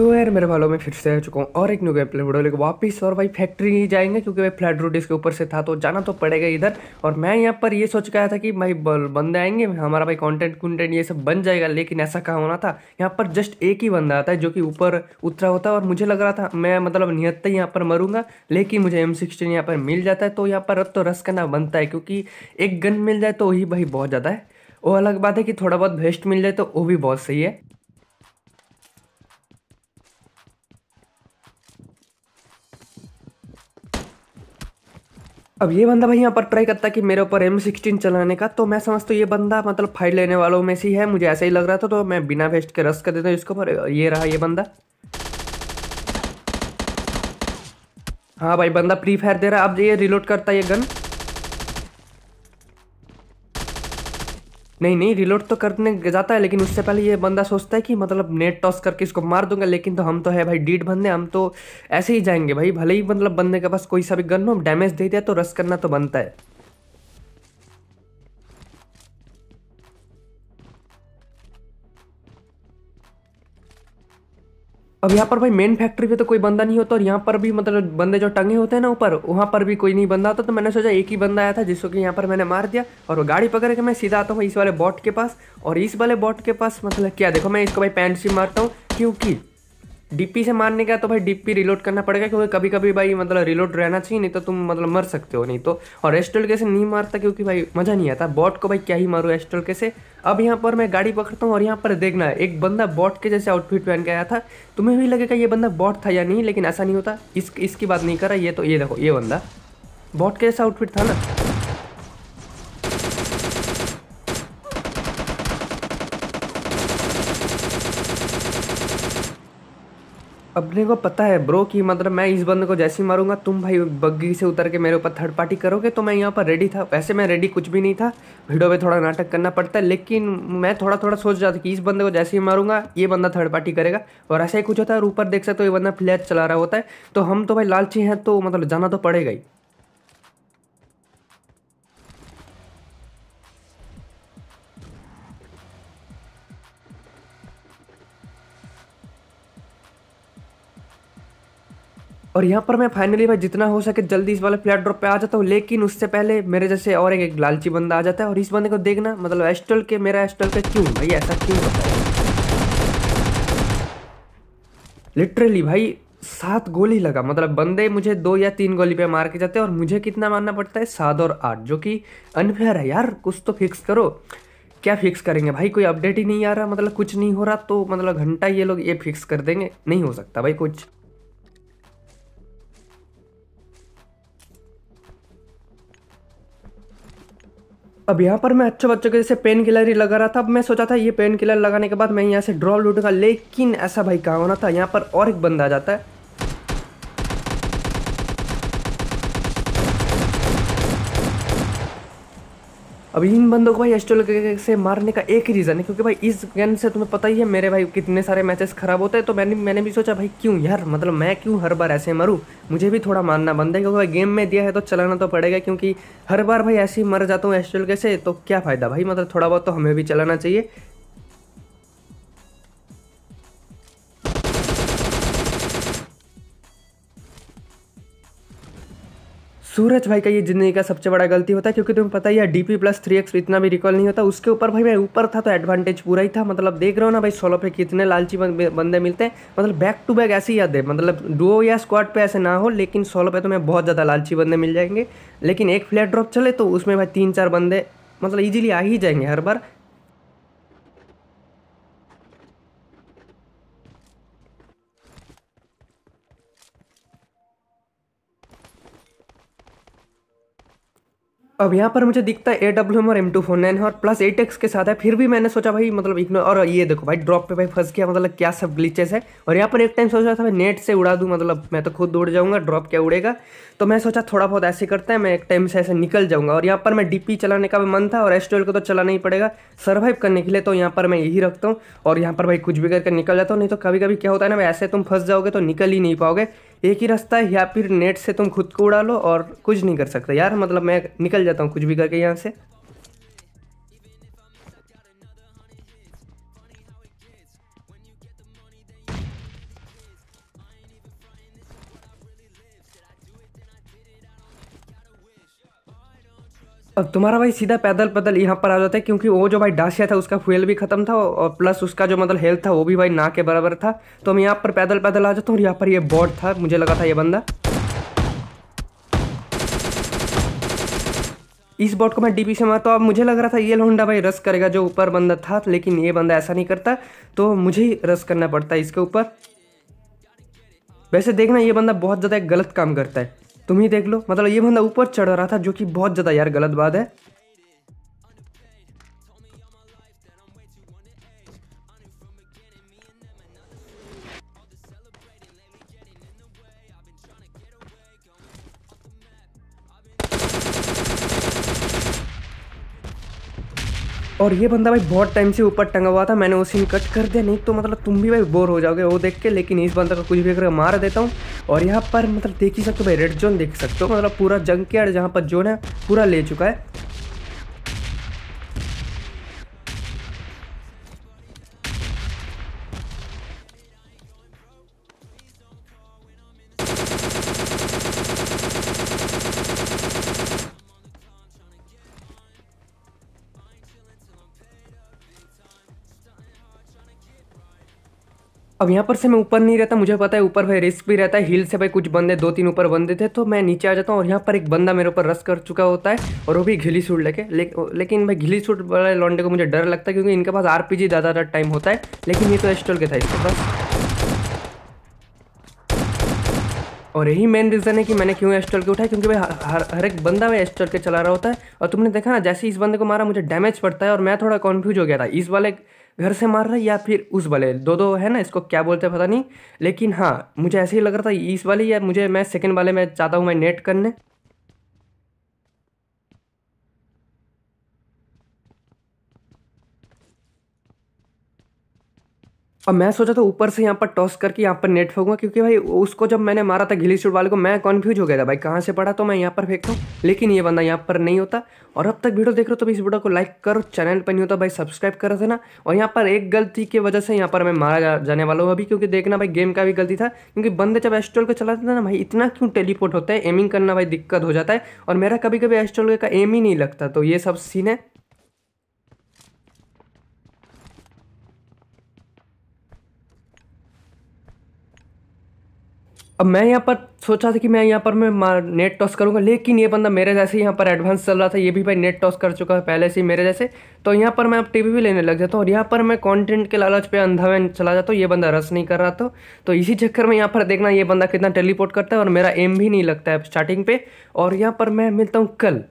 तो यार मेरे भालों में फिर से आ चुका हूँ और एक न्यू गेम प्ले वीडियो लेकर वापस और भाई फैक्ट्री ही जाएंगे क्योंकि भाई फ्लैट रूट इसके ऊपर से था तो जाना तो पड़ेगा इधर और मैं यहाँ पर ये सोच के आया था कि भाई बंदे आएंगे हमारा भाई कंटेंट कंटेंट ये सब बन जाएगा लेकिन ऐसा कहाँ होना था यहाँ पर जस्ट एक ही बंदा आता है जो कि ऊपर उतरा होता है और मुझे लग रहा था मैं मतलब निहत्ते यहाँ पर मरूंगा लेकिन मुझे एम सिक्सटीन यहाँ पर मिल जाता है तो यहाँ पर तो रस करना बनता है क्योंकि एक गन मिल जाए तो वही भाई बहुत ज़्यादा है वो अलग बात है कि थोड़ा बहुत वेस्ट मिल जाए तो वो भी बहुत सही है अब ये बंदा भाई यहाँ पर ट्राई करता कि मेरे ऊपर एम सिक्सटीन चलाने का तो मैं समझता हूँ ये बंदा मतलब फाइट लेने वालों में से ही है मुझे ऐसा ही लग रहा था तो मैं बिना वेस्ट के रस कर देता हूँ इसके ऊपर ये रहा ये बंदा हाँ भाई बंदा प्री फायर दे रहा है अब ये रिलोड करता है ये गन नहीं नहीं रिलोड तो करने जाता है लेकिन उससे पहले ये बंदा सोचता है कि मतलब नेट टॉस करके इसको मार दूंगा लेकिन तो हम तो है भाई डीट बंदे हम तो ऐसे ही जाएंगे भाई भले ही मतलब बंदे के पास कोई सा भी गन हो डैमेज दे दिया तो रस करना तो बनता है अब यहाँ पर भाई मेन फैक्ट्री पे तो कोई बंदा नहीं होता और यहाँ पर भी मतलब बंदे जो टंगे होते हैं ना ऊपर वहाँ पर भी कोई नहीं बंदा होता तो मैंने सोचा एक ही बंदा आया था जिसको कि यहाँ पर मैंने मार दिया और वो गाड़ी पकड़ के मैं सीधा आता हूँ इस वाले बॉट के पास और इस वाले बॉट के पास मतलब क्या देखो मैं इसको भाई पैंट से मारता हूँ क्योंकि डीपी से मारने का तो भाई डीपी रिलोड करना पड़ेगा क्योंकि कभी कभी भाई मतलब रिलोड रहना चाहिए नहीं तो तुम मतलब मर सकते हो नहीं तो और एस्टल कैसे नहीं मारता क्योंकि भाई मज़ा नहीं आता बॉट को भाई क्या ही मारूँ एस्टल कैसे अब यहाँ पर मैं गाड़ी पकड़ता हूँ और यहाँ पर देखना है एक बंदा बॉट के जैसे आउटफिट पहन के आया था तुम्हें भी लगेगा ये बंदा बॉट था या नहीं लेकिन ऐसा नहीं होता इस इसकी बात नहीं करा ये तो ये देखो ये बंदा बॉट के जैसा आउटफिट था ना अपने को पता है ब्रो कि मतलब मैं इस बंदे को जैसे ही मारूंगा तुम भाई बग्गी से उतर के मेरे ऊपर थर्ड पार्टी करोगे तो मैं यहाँ पर रेडी था वैसे मैं रेडी कुछ भी नहीं था वीडियो पे थोड़ा नाटक करना पड़ता है लेकिन मैं थोड़ा थोड़ा सोच रहा था कि इस बंदे को जैसे ही मारूंगा ये बंदा थर्ड पार्टी करेगा और ऐसा ही कुछ होता है और ऊपर देख सकते हो ये बंदा फ्लैश चला रहा होता है तो हम तो भाई लालची हैं तो मतलब जाना तो पड़ेगा ही और यहाँ पर मैं फाइनली भाई जितना हो सके जल्दी इस वाले फ्लैट ड्रॉप पे आ जाता हूँ लेकिन उससे पहले मेरे जैसे और एक, एक लालची बंदा आ जाता है और इस बंदे को देखना मतलब एस्टल के मेरा एस्टल का क्यों भाई ऐसा क्यों होता है लिटरली भाई सात गोली लगा मतलब बंदे मुझे दो या तीन गोली पे मार के जाते हैं और मुझे कितना मारना पड़ता है सात और आठ जो कि अनफेयर है यार कुछ तो फिक्स करो क्या फिक्स करेंगे भाई कोई अपडेट ही नहीं आ रहा मतलब कुछ नहीं हो रहा तो मतलब घंटा ये लोग ये फिक्स कर देंगे नहीं हो सकता भाई कुछ अब यहाँ पर मैं अच्छे बच्चों के जैसे पेन किलर ही लगा रहा था अब मैं सोचा था ये पेन किलर लगाने के बाद मैं यहाँ से ड्रॉप लूटूंगा लेकिन ऐसा भाई कहा होना था यहाँ पर और एक बंदा आ जाता है अब इन बंदों को भाई एस्ट्रोल से मारने का एक ही रीज़न है क्योंकि भाई इस गन से तुम्हें पता ही है मेरे भाई कितने सारे मैचेस ख़राब होते हैं तो मैंने मैंने भी सोचा भाई क्यों यार मतलब मैं क्यों हर बार ऐसे मरूँ मुझे भी थोड़ा मारना बंद है क्योंकि भाई गेम में दिया है तो चलाना तो पड़ेगा क्योंकि हर बार भाई ऐसे ही मर जाता हूँ एस्ट्रोल से तो क्या फ़ायदा भाई मतलब थोड़ा बहुत तो हमें भी चलाना चाहिए सूरज भाई का ये जिंदगी का सबसे बड़ा गलती होता है क्योंकि तुम्हें पता ही है D P plus three X इतना भी रिकॉल नहीं होता उसके ऊपर भाई मैं ऊपर था तो एडवांटेज पूरा ही था मतलब देख रहे हो ना भाई सोलो पे कितने लालची बंदे मिलते हैं मतलब बैक टू बैक ऐसे ही याद है मतलब डुओ या स्क्वाड पे ऐसे ना हो लेकिन सोलो पे तुम्हें बहुत ज़्यादा लालची बंदे मिल जाएंगे लेकिन एक फ्लैट ड्रॉप चले तो उसमें भाई तीन चार बंदे मतलब ईजिली आ ही जाएंगे हर बार अब यहाँ पर मुझे दिखता है ए डब्ल्यू एम और एम टू फोर नाइन और प्लस एट एक्स के साथ है फिर भी मैंने सोचा भाई मतलब इग्नोर और ये देखो भाई ड्रॉप पे भाई फंस गया मतलब क्या सब ग्लीचेस है और यहाँ पर एक टाइम सोचा था मैं नेट से उड़ा दूँ मतलब मैं तो खुद उड़ जाऊँगा ड्रॉप क्या उड़ेगा तो मैं सोचा थोड़ा बहुत ऐसे करता है मैं एक टाइम से ऐसे निकल जाऊँगा और यहाँ पर मैं डी चलाने का भी मन था और एस को तो चलाना ही पड़ेगा सर्वाइव करने के लिए तो यहाँ पर मैं यही रखता हूँ और यहाँ पर भाई कुछ भी करके निकल जाता हूँ नहीं तो कभी कभी क्या होता है ना भाई ऐसे तुम फंस जाओगे तो निकल ही नहीं पाओगे एक ही रास्ता है या फिर नेट से तुम खुद को उड़ा लो और कुछ नहीं कर सकते यार मतलब मैं निकल जाता हूँ कुछ भी करके यहाँ से अब तुम्हारा भाई सीधा पैदल पैदल यहाँ पर आ जाता है क्योंकि वो जो भाई डासिया था उसका फ्यूल भी खत्म था और प्लस उसका जो मतलब हेल्थ था वो भी भाई ना के बराबर था तो हम यहाँ पर पैदल पैदल आ जाता हूँ और यहाँ पर ये बॉट था मुझे लगा था ये बंदा इस बॉट को मैं डीपी से मारता तो अब मुझे लग रहा था ये लोंडा भाई रस करेगा जो ऊपर बंदा था लेकिन ये बंदा ऐसा नहीं करता तो मुझे ही रस करना पड़ता है इसके ऊपर वैसे देखना ये बंदा बहुत ज़्यादा गलत काम करता है तुम ही देख लो मतलब ये बंदा ऊपर चढ़ रहा था जो कि बहुत ज़्यादा यार गलत बात है और ये बंदा भाई बहुत टाइम से ऊपर टंगा हुआ था मैंने वो सीन कट कर दिया नहीं तो मतलब तुम भी भाई बोर हो जाओगे वो देख के लेकिन इस बंदा का कुछ भी अगर मार देता हूँ और यहाँ पर मतलब देख ही सकते हो भाई रेड जोन देख सकते हो मतलब पूरा जंग के जहाँ पर जोन है पूरा ले चुका है अब यहाँ पर से मैं ऊपर नहीं रहता मुझे पता है ऊपर भाई रिस्क भी रहता है हिल से भाई कुछ बंदे दो तीन ऊपर बंदे थे तो मैं नीचे आ जाता हूँ और यहाँ पर एक बंदा मेरे ऊपर रस कर चुका होता है और वो भी घिली सूट लेके ले, लेकिन भाई घिली सूट वाले लॉन्डे को मुझे डर लगता है क्योंकि इनके पास आर पी ज़्यादातर टाइम होता है लेकिन ये तो एस्टोल के था इसके पास और यही मेन रीज़न है कि मैंने क्यों एस्टोल के उठाया क्योंकि भाई हर हर एक बंदा भाई एस्टोल के चला रहा होता है और तुमने देखा ना जैसे इस बंदे को मारा मुझे डैमेज पड़ता है और मैं थोड़ा कन्फ्यूज हो गया था इस वाले घर से मार रहा है या फिर उस वाले दो दो है ना इसको क्या बोलते हैं पता नहीं लेकिन हाँ मुझे ऐसे ही लग रहा था इस वाले या मुझे मैं सेकेंड वाले में चाहता हूँ मैं नेट करने और मैं सोचा था ऊपर से यहाँ पर टॉस करके यहाँ पर नेट फेंकूंगा क्योंकि भाई उसको जब मैंने मारा था गिली शूट वाले को मैं कन्फ्यूज हो गया था भाई कहाँ से पड़ा तो मैं यहाँ पर फेंकता हूँ लेकिन ये बंदा यहाँ पर नहीं होता और अब तक वीडियो देख रहे हो तो इस वीडियो को लाइक करो चैनल पर नहीं होता भाई सब्सक्राइब करो थे ना और यहाँ पर एक गलती की वजह से यहाँ पर मैं मारा जाने वाला हूँ अभी क्योंकि देखना भाई गेम का भी गलती था क्योंकि बंदे जब एस्ट्रोल को चलाते थे ना भाई इतना क्यों टेलीपोर्ट होता है एमिंग करना भाई दिक्कत हो जाता है और मेरा कभी कभी एस्ट्रोल का एम ही नहीं लगता तो ये सब सीन है अब मैं यहाँ पर सोचा था कि मैं यहाँ पर मैं नेट टॉस करूँगा लेकिन ये बंदा मेरे जैसे यहाँ पर एडवांस चल रहा था ये भी भाई नेट टॉस कर चुका है पहले से ही मेरे जैसे तो यहाँ पर मैं अब टीवी भी लेने लग जाता हूँ और यहाँ पर मैं कंटेंट के लालच पे अंधा में चला जाता हूँ ये बंदा रस नहीं कर रहा था तो इसी चक्कर में यहाँ पर देखना ये बंदा कितना टेलीपोर्ट करता है और मेरा एम भी नहीं लगता है स्टार्टिंग पे और यहाँ पर मैं मिलता हूँ कल